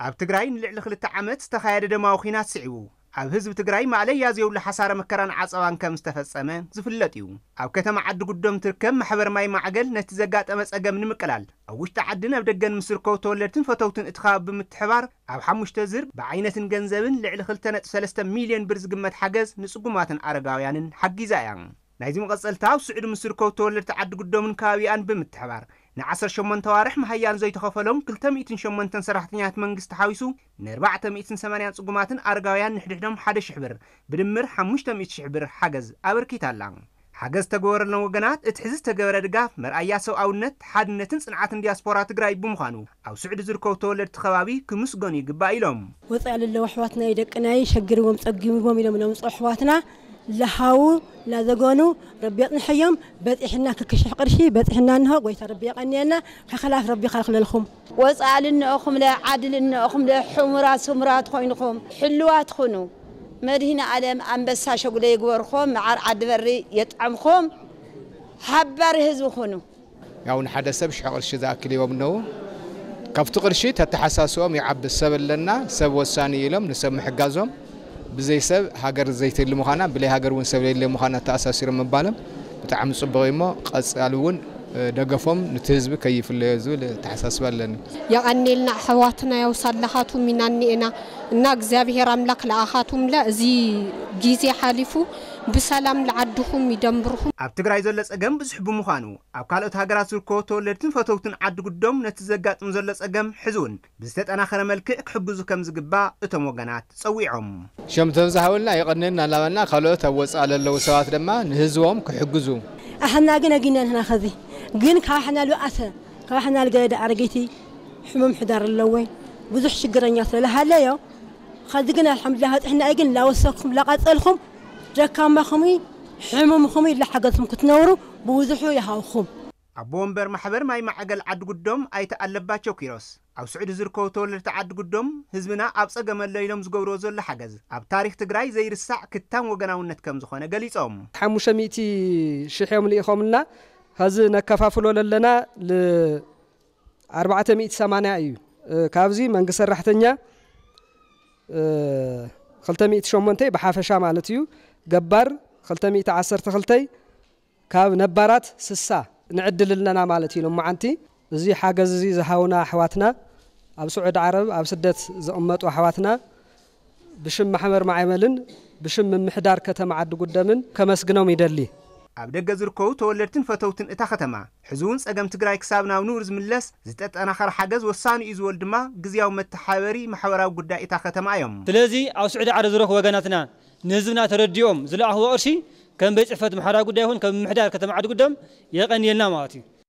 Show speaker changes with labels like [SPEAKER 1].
[SPEAKER 1] أب تقرأي نلعلق لتعامت تخيار دماغو خينات سعيو أب هزب تقرأي ما علي يازيو لحسارة مكران عصوان كمستفز أمان زفلاتيو أب كتم عد قدوم تركم محبر ماي معقل نتزاقات أمس أقام نمكلال أب وشتا عدنا بدقان مسركو تولرتن فتوتن إتخاب بمتحبار أب حموش تزر بعينة نقنزبن لعلق لتنات سلستة ميليان برز قمت حقز نسقماتن عرقاويان حقي زايان نايزي مغسل تاو سعيد مسركو تولرت عد قدوم كاويان بمتحبار ን18 ኣዋርሕ መሃያን ዘይተኸፈሎም 28 ሰራሕተኛት መንግስቲ ሓዊሱ ን480 ጽጉማትን ኣረጋውያን ንሕድሕዶም 1,000 ብር ብድምር 5000 ብር ሓገዝ ኣበርኪት ኣላ ሓገዝ ዝተገበረሎም ወገናት እቲ ሕዚ ዝተገበረ ድጋፍ መርኣያ ሰብኣውነት ሓድነትን ጽንዓትን ዲያስፖራ ትግራይ ብምዃኑ ኣብ ስዕዲ ዝርከቡ ተወለድቲ ከባቢ ክምስገኑ ይግባእ ኢሎም ወፃኢ ለለዉ
[SPEAKER 2] ኣሕዋትና ይደቅናይ ሸግርዎም ፀጊምዎም ኢሎም ነምፁ ኣሕዋትና ዝሃቡ ናዘገኑ ربي نحيهم بات إحنا ككشح قرشي بات إحنا نها قويت ربي قنينا خلاف ربي خلق للخم وصال نأخم لا عدل نأخم لا حمرات سمرات خوينكم حلوات خنو مدينة عالم أنبسا شغل يقوركم مع عد بري يطعمكم حبر هزو خنو
[SPEAKER 3] يعون حدا سب شح قرشي ذاك اليوم نو كفتقرشي تتحسسهم يعب السبل لنا سب وساني لهم نسب محجازهم بزي سب هاجر زيت اللي مخانا بلي هاجر ون سب اللي مخانا تأساسير من بالم بتعمل صبغي ما قص علون ደገፎም ነቲ ህዝቢ ከይፍለዮ ዝብል ተሓሳስብ ኣለኒ
[SPEAKER 2] የቐኒልና ኣሕዋትና የውሳላኻቱ ኢና እኒአና እና እግዚኣብሔር ኣምላክ ለኣኻቱም ለ እዚ ግዜ ሓሊፉ ብሰላም ንዓድኹም
[SPEAKER 1] ይደንብርኹም ኣብ ትግራይ ዘሎ ጸገም ብዙሕ ብምዃኑ ኣብ ካልኦት ሃገራት ዝርከቡ ተወለድትን ፈተውትን ዓዲ ጉዶም ነቲ ዘጋጥም ዘሎ ጸገም ሕዙውን ብዝተጠናኸረ መልክዕ ክሕግዙ ከም ዝግባእ እቶም ወገናት
[SPEAKER 2] ጸዊዖም
[SPEAKER 3] ሸም ተብዝሃብልና ይቐንና እናበልና ካልኦት ኣብ ወፃእ ለለዉ ሰባት ድማ ንህዝቦም ክሕግዙ
[SPEAKER 2] ኣሕና ግን ኣጊና ንህና ኸዚ ግን ካብ ሓናሉ ኣሰ ካብ ሓናሉ ገደ ኣረጊቲ ሕሙም ሕዳር ኣለወይ ብዙሕ ሽግረኛ ስለለሃለዮ ከዚ ግን አልሐምዱላ በፅሕናይ ግን ላወሰኩም ላቐፀልኩም ደካማኹም ሕሙምኹም ላሓገዝኩም ክትነብሩ ብብዙሑ ይሃብኹም
[SPEAKER 1] ኣቦ ወንበር ማሕበር ማይ ማዕገል ዓዲ ጉዶም ኣይተ ኣለባቸው ኪሮስ ኣብ ስዑድ ዝርከቡ ተወለድቲ ዓዲ ጉዶም ህዝብና ኣብ ፀገመሎ ኢሎም ዝገብርዎ
[SPEAKER 4] ዘሎ ሓገዝ ኣብ ታሪክ ትግራይ ዘይርሳዕ ክታም ወገናውነት ከም ዝኾነ ገሊፆም ሓሙሽተ ሚእቲ ሽሕ እዮም ልኢኾምልና هذا نكاففلو لنا ل 480 ايو كابزي من قصر رحتنيا خلتمي تشومنتي بحافشة مالتيو جبر خلتمي تعسر تخلتي كاب نبرات سسا نعدل لنا مالتي لما عندي زي حاجة زي زهونا حواتنا أب سعود عرب أب سدت زأمت وحواتنا بشم محمر معملن بشم من محدار كتم عد قدامن كمسجنا ميدلي
[SPEAKER 1] ኣብ ደገ ዝርከቡ ተወለድትን
[SPEAKER 4] ፈተውትን እታ ከተማ ሕዚ እውን ጸገም ትግራይ ክሳብ ናብ ንቡር ዝምለስ
[SPEAKER 1] ዝጠጠናኸር ሓገዝ ወሳኒ እዩ ዝበሉ ድማ ግዜያዊ መተሓበሪ ማሕበራዊ ጉዳይ እታ ከተማ እዮም
[SPEAKER 4] ስለዚ ኣብ ስዑዲ ዓደ ዝረኽቡ ወገናትና ንህዝብና ተረዲኦም ዝለኣኽዎ ቅርሺ ከም ቤት ፅሕፈት ማሕበራዊ ጉዳይ ይኹን ከም ምምሕዳር ከተማ ዓዲ ጉዳም የቐንየልና ማለት እዩ